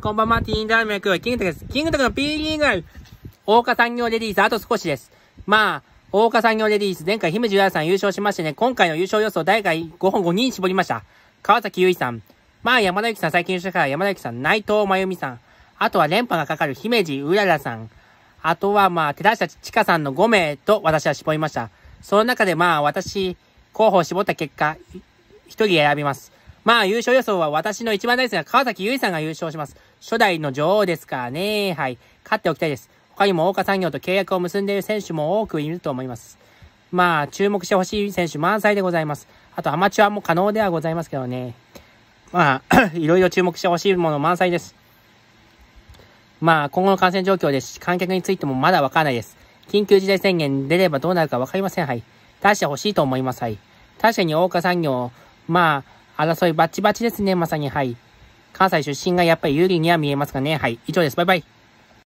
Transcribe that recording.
こんばんは、ティーンダーメイク、キングタクです。キングタクの P リーグ、大岡産業レディース、あと少しです。まあ、大岡産業レディース、前回、姫路浦さん優勝しましてね、今回の優勝予想、大概5本5人絞りました。川崎優衣さん。まあ、山田ゆきさん、最近優勝から山田ゆきさん、内藤真由美さん。あとは連覇がかかる姫路うららさん。あとはまあ、手出したちかさんの5名と私は絞りました。その中でまあ、私、候補を絞った結果、1人選びます。まあ、優勝予想は私の一番大好きな川崎優衣さんが優勝します。初代の女王ですからね。はい。勝っておきたいです。他にも大岡産業と契約を結んでいる選手も多くいると思います。まあ、注目してほしい選手満載でございます。あと、アマチュアも可能ではございますけどね。まあ、いろいろ注目してほしいもの満載です。まあ、今後の感染状況ですし、観客についてもまだわからないです。緊急事態宣言出ればどうなるかわかりません。はい。出してほしいと思います。はい。確かに大岡産業、まあ、争いバチバチですね、まさに。はい。関西出身がやっぱり有利には見えますがね。はい。以上です。バイバイ。